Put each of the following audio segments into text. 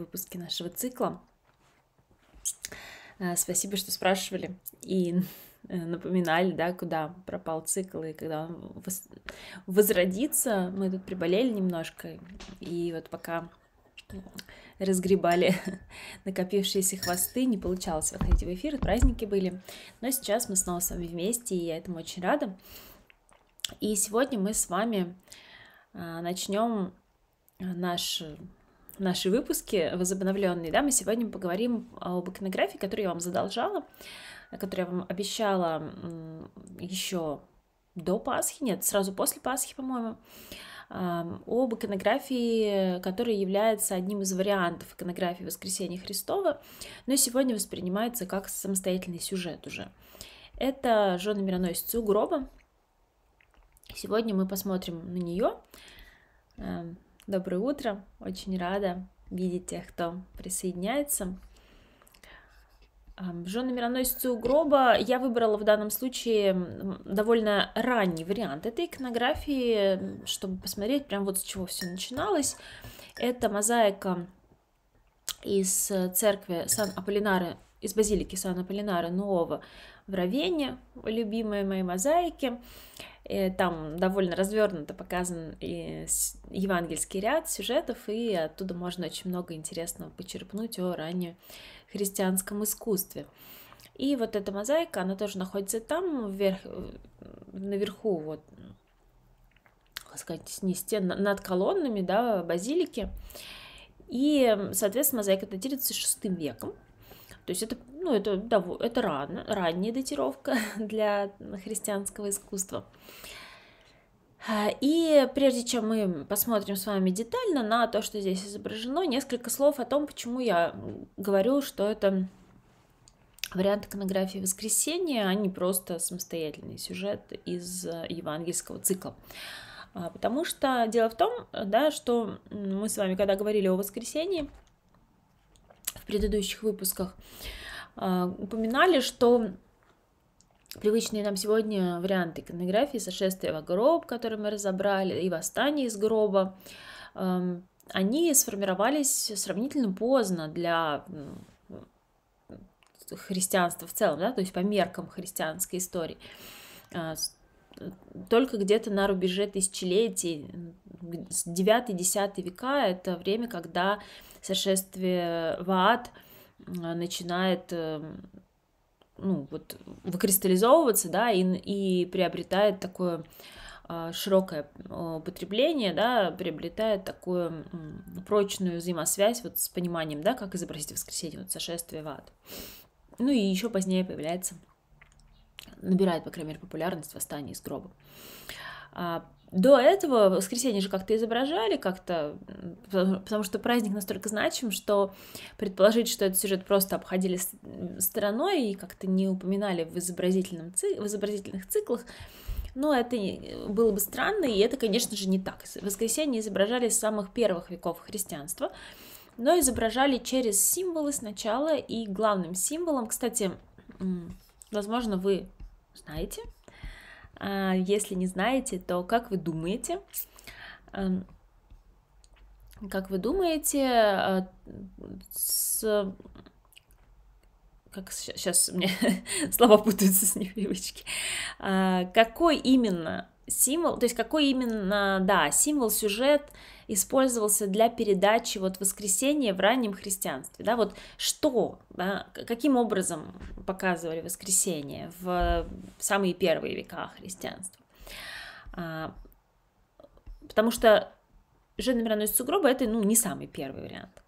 выпуске нашего цикла. Э, спасибо, что спрашивали и э, напоминали, да, куда пропал цикл и когда он возродится. Мы тут приболели немножко, и вот пока разгребали накопившиеся хвосты, не получалось выходить в эфир, праздники были. Но сейчас мы снова с вами вместе, и я этому очень рада. И сегодня мы с вами э, начнем наш наши выпуски возобновленные, да, мы сегодня поговорим об иконографии, которую я вам задолжала, которую я вам обещала еще до Пасхи, нет, сразу после Пасхи, по-моему, об иконографии, которая является одним из вариантов иконографии Воскресения Христова, но сегодня воспринимается как самостоятельный сюжет уже. Это жена мироносица у гроба. Сегодня мы посмотрим на нее, Доброе утро! Очень рада видеть тех, кто присоединяется. Жену мироносицу гроба я выбрала в данном случае довольно ранний вариант этой иконографии, чтобы посмотреть прям вот с чего все начиналось. Это мозаика из церкви Сан-Аполлинары, из базилики Сан-Аполлинары Нового в Равене, любимые мои мозаики. Э, там довольно развернуто показан и евангельский ряд сюжетов, и оттуда можно очень много интересного почерпнуть о раннем христианском искусстве. И вот эта мозаика, она тоже находится там, вверх, э, наверху, вот, как сказать, не стен, над колоннами, да, базилики. И, соответственно, мозаика датируется 6 веком. То есть это, ну, это, да, это рано, ранняя датировка для христианского искусства. А, и прежде чем мы посмотрим с вами детально на то, что здесь изображено, несколько слов о том, почему я говорю, что это вариант иконографии воскресения, а не просто самостоятельный сюжет из евангельского цикла. А, потому что дело в том, да, что мы с вами, когда говорили о воскресении, предыдущих выпусках а, упоминали, что привычные нам сегодня варианты иконографии, сошествие в гроб, который мы разобрали, и восстание из гроба, эм, они сформировались сравнительно поздно для христианства в целом, да, то есть по меркам христианской истории. А, только где-то на рубеже тысячелетий, с 9-10 века, это время, когда сошествие в ад э, начинает э, ну, вот, выкристаллизовываться, да, и, и приобретает такое э, широкое употребление, да, приобретает такую прочную взаимосвязь вот с пониманием, да, как изобразить воскресенье, вот сошествие в ад. Ну и еще позднее появляется набирает, по крайней мере, популярность восстание из гроба. А, до этого воскресенье же как-то изображали, как-то, потому, потому что праздник настолько значим, что предположить, что этот сюжет просто обходили стороной и как-то не упоминали в, изобразительном, в изобразительных циклах, но ну, это было бы странно, и это, конечно же, не так. Воскресенье изображали с самых первых веков христианства, но изображали через символы сначала, и главным символом, кстати, Возможно, вы знаете. А, если не знаете, то как вы думаете? Эм, как вы думаете, э, с... Как сейчас мне слова путаются с непривычки. А, какой именно символ, то есть какой именно, да, символ, сюжет использовался для передачи вот воскресения в раннем христианстве, да, вот что, да, каким образом показывали воскресение в самые первые века христианства. А, потому что жирный мироносец сугроба это, ну, не самый первый вариант.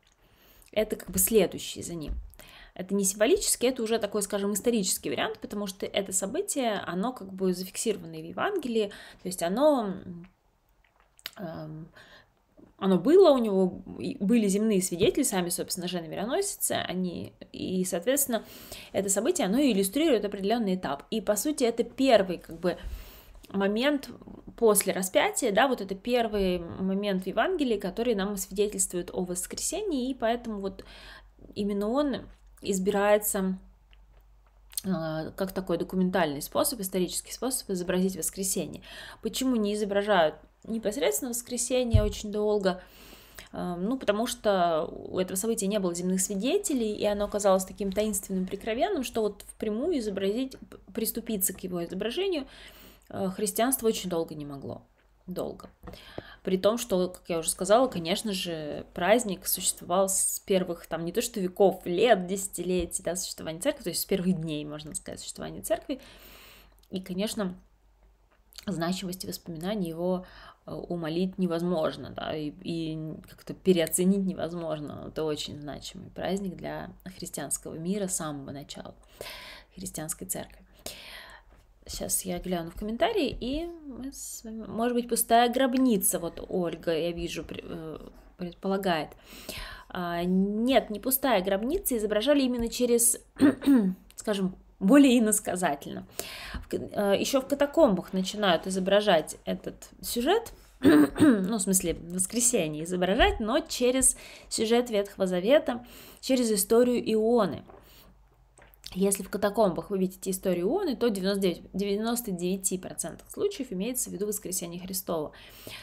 Это как бы следующий за ним. Это не символический, это уже такой, скажем, исторический вариант, потому что это событие, оно как бы зафиксировано в Евангелии, то есть оно оно было, у него были земные свидетели, сами, собственно, жены мироносицы, они, и, соответственно, это событие, оно иллюстрирует определенный этап. И, по сути, это первый, как бы, момент после распятия, да, вот это первый момент в Евангелии, который нам свидетельствует о воскресении, и поэтому вот именно он избирается а, как такой документальный способ, исторический способ изобразить воскресенье. Почему не изображают непосредственно воскресенье очень долго? А, ну, потому что у этого события не было земных свидетелей, и оно оказалось таким таинственным, прикровенным, что вот впрямую изобразить, приступиться к его изображению а, христианство очень долго не могло долго. При том, что, как я уже сказала, конечно же, праздник существовал с первых, там, не то что веков, лет, десятилетий, да, существования церкви, то есть с первых дней, можно сказать, существования церкви. И, конечно, значимости воспоминаний его э, умолить невозможно, да, и, и как-то переоценить невозможно. Это очень значимый праздник для христианского мира с самого начала, христианской церкви. Сейчас я гляну в комментарии, и мы с вами... Может быть, пустая гробница, вот Ольга, я вижу, э, предполагает. А, нет, не пустая гробница, изображали именно через, скажем, более иносказательно. Э, Еще в катакомбах начинают изображать этот сюжет, ну, в смысле, в воскресенье изображать, но через сюжет Ветхого Завета, через историю Ионы – если в катакомбах вы видите историю ионы, то 99, 99% случаев имеется в виду воскресение Христова.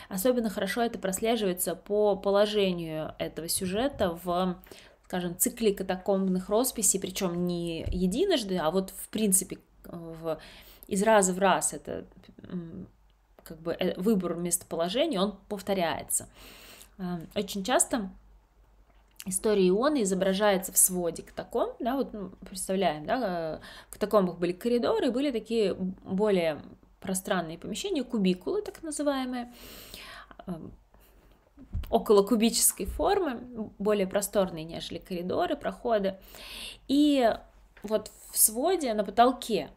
Особенно хорошо это прослеживается по положению этого сюжета в скажем, цикле катакомбных росписей, причем не единожды, а вот в принципе в, из раза в раз это как бы э, выбор местоположения, он повторяется. Эм, очень часто Истории Ионы изображается в своде к таком, да, вот ну, представляем, да, к такому были коридоры, были такие более пространные помещения, кубикулы так называемые, эм, около кубической формы, более просторные, нежели коридоры, проходы. И вот в своде на потолке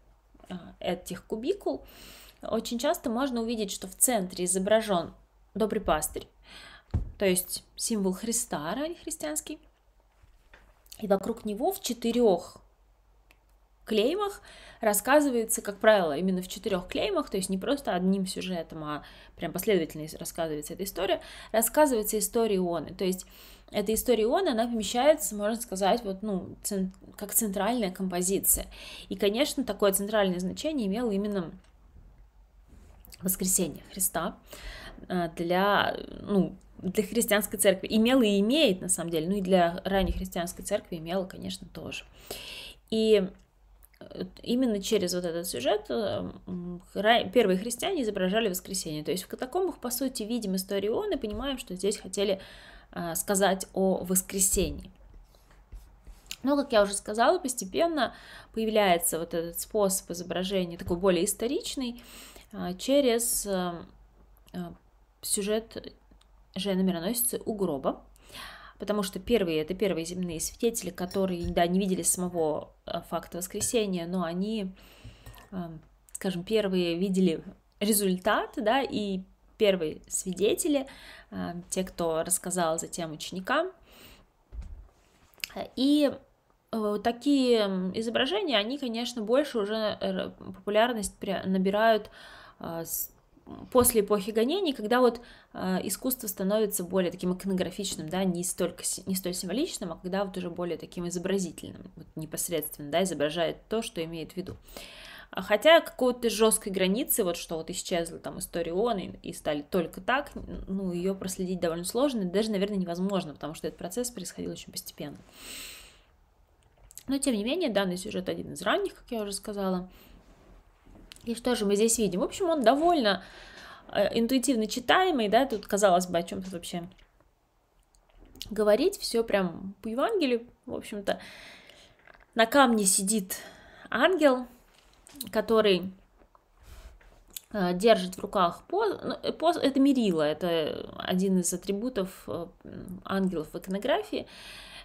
э, этих кубикул очень часто можно увидеть, что в центре изображен добрый пастырь, то есть символ Христа ранний христианский. И вокруг него в четырех клеймах рассказывается, как правило, именно в четырех клеймах, то есть не просто одним сюжетом, а прям последовательно рассказывается эта история, рассказывается история Ионы. То есть эта история Ионы, она помещается, можно сказать, вот, ну, как центральная композиция. И, конечно, такое центральное значение имело именно воскресение Христа э, для, ну, для христианской церкви имела и имеет, на самом деле, ну и для ранней христианской церкви имела, конечно, тоже. И э, именно через вот этот сюжет э, первые христиане изображали воскресение, То есть в катакомбах, по сути, видим историю он и понимаем, что здесь хотели э, сказать о воскресении. Но, как я уже сказала, постепенно появляется вот этот способ изображения, такой более историчный, через сюжет жены-мироносицы у гроба, потому что первые, это первые земные свидетели, которые, да, не видели самого э, факта воскресения, но они, э, скажем, первые видели результат, да, и первые свидетели, э, те, кто рассказал затем ученикам. И такие изображения, они, конечно, больше уже популярность набирают с после эпохи гонений, когда вот э, искусство становится более таким иконографичным, да, не столько не столь символичным, а когда вот уже более таким изобразительным, вот непосредственно, да, изображает то, что имеет в виду. А хотя какой-то жесткой границы, вот что вот исчезла там история ООН и, и стали только так, ну, ее проследить довольно сложно, даже, наверное, невозможно, потому что этот процесс происходил очень постепенно. Но, тем не менее, данный сюжет один из ранних, как я уже сказала, и что же мы здесь видим? В общем, он довольно э, интуитивно читаемый, да, тут казалось бы, о чем тут вообще говорить, все прям по Евангелию, в общем-то. На камне сидит ангел, который э, держит в руках поз, ну, э, поз это мерило, это один из атрибутов ангелов в иконографии.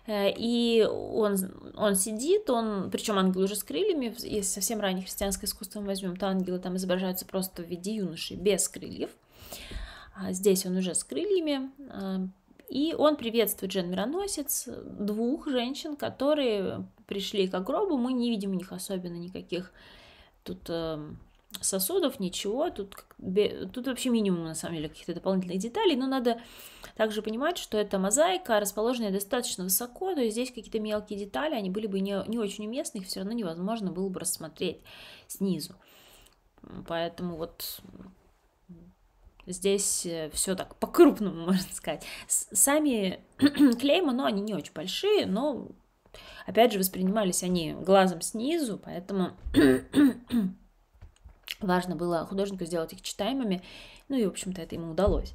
Э, и он, он сидит, он, причем ангел уже с крыльями, если совсем раннее христианское искусство мы возьмем, то ангелы там изображаются просто в виде юноши, без крыльев. А здесь он уже с крыльями, э, и он приветствует Жен Мироносец, двух женщин, которые пришли к гробу. Мы не видим у них особенно никаких тут эм, сосудов, ничего, тут, тут вообще минимум, на самом деле, каких-то дополнительных деталей, но надо также понимать, что эта мозаика расположенная достаточно высоко, то есть здесь какие-то мелкие детали, они были бы не, не очень уместны, их все равно невозможно было бы рассмотреть снизу. Поэтому вот Здесь э, все так по-крупному, можно сказать. Сами клейма, но ну, они не очень большие, но, опять же, воспринимались они глазом снизу, поэтому Важно было художнику сделать их читаемыми, ну и, в общем-то, это ему удалось.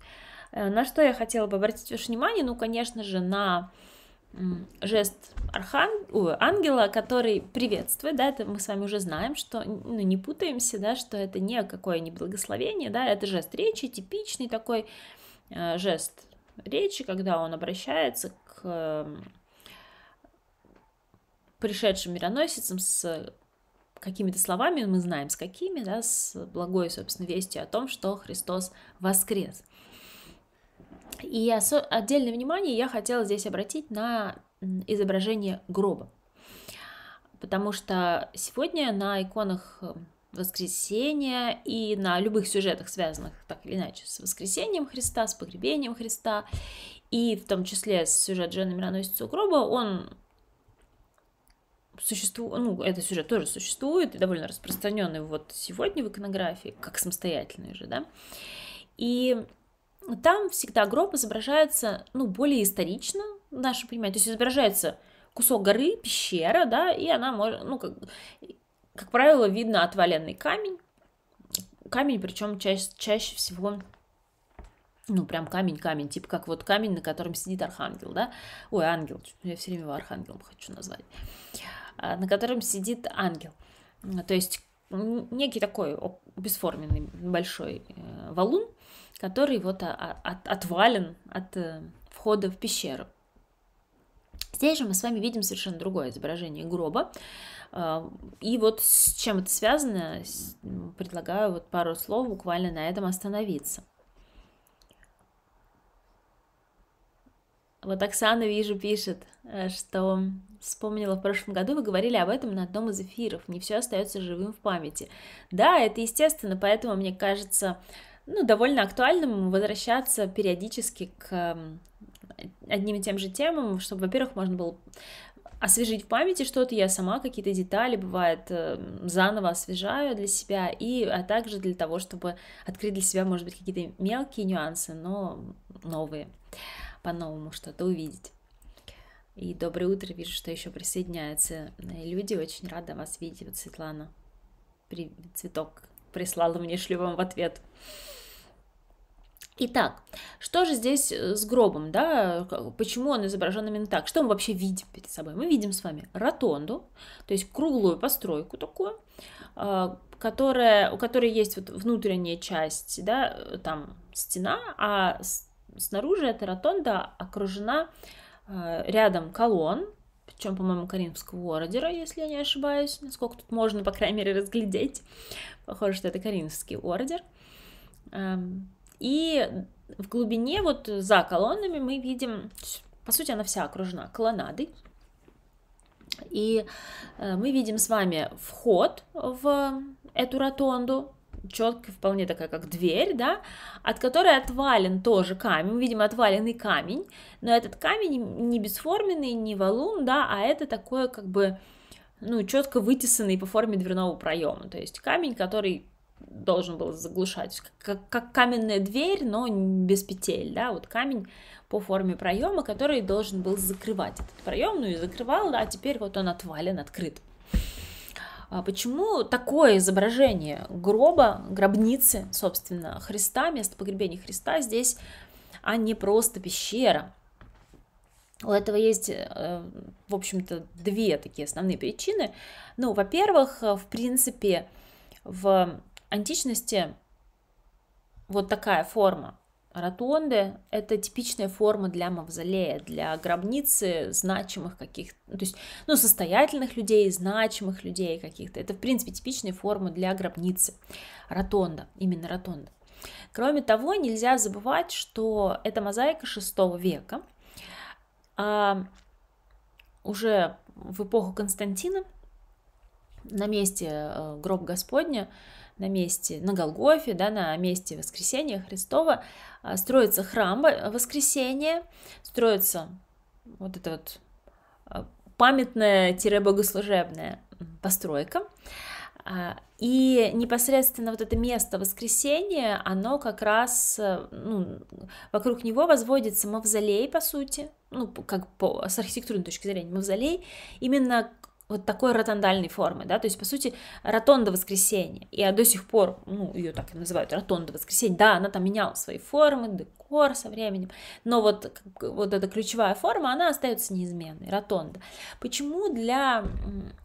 Э, на что я хотела бы обратить ваше внимание? Ну, конечно же, на жест архан... Ой, ангела, который приветствует, да, это мы с вами уже знаем, что, ну, не путаемся, да, что это не какое не благословение, да, это жест речи, типичный такой э, жест речи, когда он обращается к э, пришедшим мироносицам с какими-то словами, мы знаем с какими, да, с благой, собственно, вестью о том, что Христос воскрес. И отдельное внимание я хотела здесь обратить на изображение гроба, потому что сегодня на иконах э, воскресения и на любых сюжетах, связанных так или иначе с воскресением Христа, с погребением Христа, и в том числе сюжет Жены Мироносицы у гроба, он существует, ну, этот сюжет тоже существует, и довольно распространенный вот сегодня в иконографии, как самостоятельный же, да. И там всегда гроб изображается, ну, более исторично, наше понимание, то есть изображается кусок горы, пещера, да, и она может, ну, как, как правило, видно отваленный камень, камень, причем чаще, чаще всего ну, прям камень-камень, типа как вот камень, на котором сидит архангел, да? Ой, ангел, я все время его архангелом хочу назвать. А, на котором сидит ангел. То есть некий такой бесформенный большой э, валун, который вот а, а, отвален от э, входа в пещеру. Здесь же мы с вами видим совершенно другое изображение гроба. И вот с чем это связано, предлагаю вот пару слов буквально на этом остановиться. Вот Оксана, вижу, пишет, э, что вспомнила в прошлом году, вы говорили об этом на одном из эфиров. Не все остается живым в памяти. Да, это естественно, поэтому мне кажется, ну, довольно актуальным возвращаться периодически к одним и тем же темам, чтобы, во-первых, можно было освежить в памяти что-то, я сама какие-то детали, бывает, э, заново освежаю для себя, и, а также для того, чтобы открыть для себя, может быть, какие-то мелкие нюансы, но новые по-новому что-то увидеть. И доброе утро, вижу, что еще присоединяются э, люди. Очень рада вас видеть. Вот Светлана при... цветок прислала мне шлю вам в ответ. Итак, что же здесь э, с гробом, да? Почему он изображен именно так? Что мы вообще видим перед собой? Мы видим с вами ротонду, то есть круглую постройку такую, э, которая, у которой есть вот внутренняя часть, да, там стена, а снаружи эта ротонда окружена э, рядом колонн, причем, по-моему, каринского ордера, если я не ошибаюсь, насколько тут можно, по крайней мере, разглядеть. Похоже, что это каринский ордер. Эм, и в глубине, вот за колоннами, мы видим, по сути, она вся окружена колоннадой. И э, мы видим с вами вход в э, эту ротонду, четкая, вполне такая, как дверь, да, от которой отвален тоже камень, видимо отваленный камень, но этот камень не бесформенный, не валун, да, а это такое как бы, ну, четко вытесанный по форме дверного проема, то есть камень, который должен был заглушать, как, как каменная дверь, но без петель, да, вот камень по форме проема, который должен был закрывать этот проем, ну и закрывал, да, а теперь вот он отвален, открыт. А почему такое изображение гроба, гробницы, собственно, Христа, место погребения Христа здесь, а не просто пещера? У этого есть, э, в общем-то, две такие основные причины. Ну, во-первых, э, в принципе, в античности вот такая форма Ротонды – это типичная форма для мавзолея, для гробницы значимых каких-то, ну, то есть, ну, состоятельных людей, значимых людей каких-то. Это, в принципе, типичная форма для гробницы. Ротонда, именно ротонда. Кроме того, нельзя забывать, что это мозаика VI века. А уже в эпоху Константина на месте э, гроб Господня – на месте, на Голгофе, да, на месте воскресения Христова а, строится храм воскресения, строится вот эта вот а, памятная-богослужебная постройка. А, и непосредственно вот это место воскресения, оно как раз, э, ну, вокруг него возводится мавзолей, по сути, ну, как по, с архитектурной точки зрения, мавзолей, именно вот такой ротондальной формы, да, то есть, по сути, ротонда воскресенья, и до сих пор, ну, ее так и называют, ротонда воскресенья, да, она там меняла свои формы, декор со временем, но вот, вот эта ключевая форма, она остается неизменной, ротонда. Почему для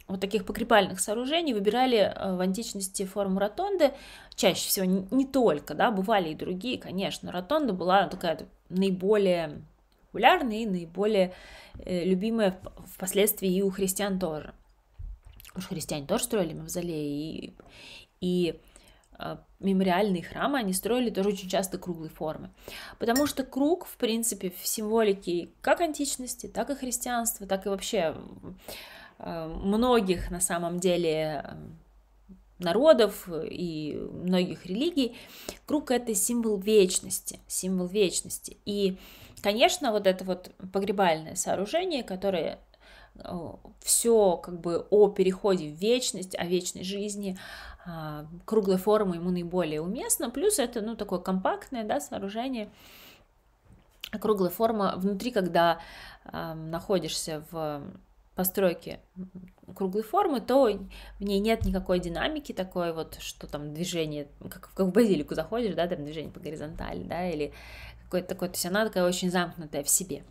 вот таких покрепальных сооружений выбирали э, в античности форму ротонды, чаще всего не только, да, бывали и другие, конечно, ротонда была такая наиболее популярны и наиболее э, любимые впоследствии и у христиан тоже. Уж христиане тоже строили мавзолеи и, и а, мемориальные храмы, они строили тоже очень часто круглой формы. Потому что круг, в принципе, в символике как античности, так и христианства, так и вообще а, многих, на самом деле, народов э, и многих религий, круг это символ вечности, символ вечности. И, конечно, вот это вот погребальное сооружение, которое э, все как бы о переходе в вечность, о вечной жизни, а, круглой формы ему наиболее уместно, плюс это, ну, такое компактное, да, сооружение, круглая форма внутри, когда э, находишься в постройке круглой формы, то в ней нет никакой динамики такой вот, что там движение, как, как в базилику заходишь, да, там движение по горизонтали, да, или какой-то такой, то есть она такая очень замкнутая в себе.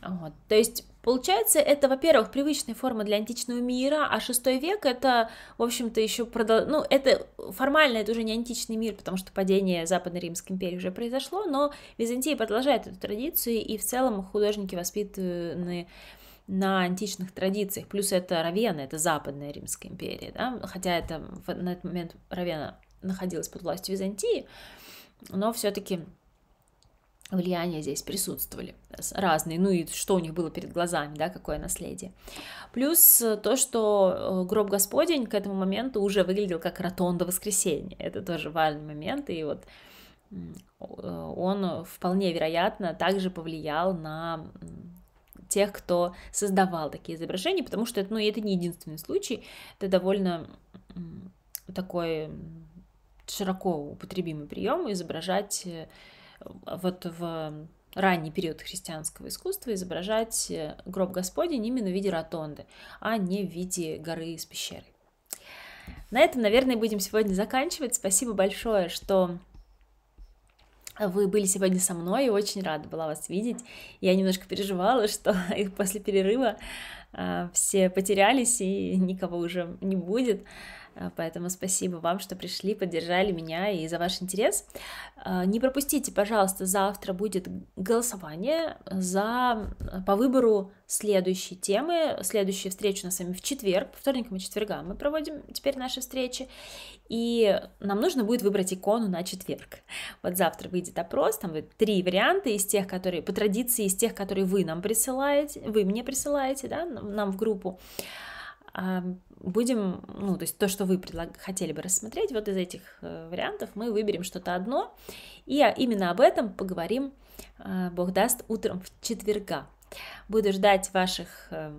Вот. То есть, получается, это, во-первых, привычная форма для античного мира, а шестой век это, в общем-то, еще продол... Ну, это формально, это уже не античный мир, потому что падение Западной Римской империи уже произошло, но Византия продолжает эту традицию, и в целом художники воспитаны на античных традициях. Плюс это Равена, это западная Римская империя, да? хотя это на этот момент Равена находилась под властью Византии, но все-таки влияния здесь присутствовали разные, ну и что у них было перед глазами, да, какое наследие. Плюс э, то, что э, гроб Господень к этому моменту уже выглядел как ротонда воскресенья, это тоже важный момент, и вот э, он вполне вероятно также повлиял на тех, кто создавал такие изображения, потому что это, ну, это не единственный случай, это довольно такой широко употребимый прием изображать э, вот в ранний период христианского искусства изображать э, гроб Господень именно в виде ротонды, а не в виде горы с пещерой. На этом, наверное, будем сегодня заканчивать. Спасибо большое, что вы были сегодня со мной, и очень рада была вас видеть. Я немножко переживала, что их после перерыва а, все потерялись и никого уже не будет. А, поэтому спасибо вам, что пришли, поддержали меня и за ваш интерес. А, не пропустите, пожалуйста, завтра будет голосование за, а, по выбору следующей темы. Следующую встречу у с вами в четверг, по вторникам и четвергам мы проводим теперь наши встречи. И нам нужно будет выбрать икону на четверг. Вот завтра выйдет опрос, там будет три варианта из тех, которые по традиции, из тех, которые вы нам присылаете, вы мне присылаете, да, нам в группу. А, будем, ну, то есть то, что вы предлаг... хотели бы рассмотреть, вот из этих э, вариантов мы выберем что-то одно, и а, именно об этом поговорим, а, Бог даст, утром в четверга. Буду ждать ваших э,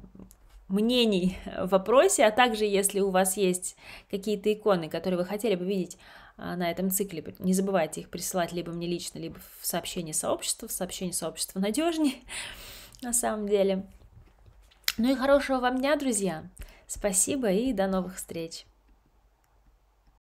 мнений в вопросе, а также если у вас есть какие-то иконы, которые вы хотели бы видеть на этом цикле, не забывайте их присылать либо мне лично, либо в сообщение сообщества, в сообщение сообщества надежнее, на самом деле. Ну и хорошего вам дня, друзья! Спасибо и до новых встреч!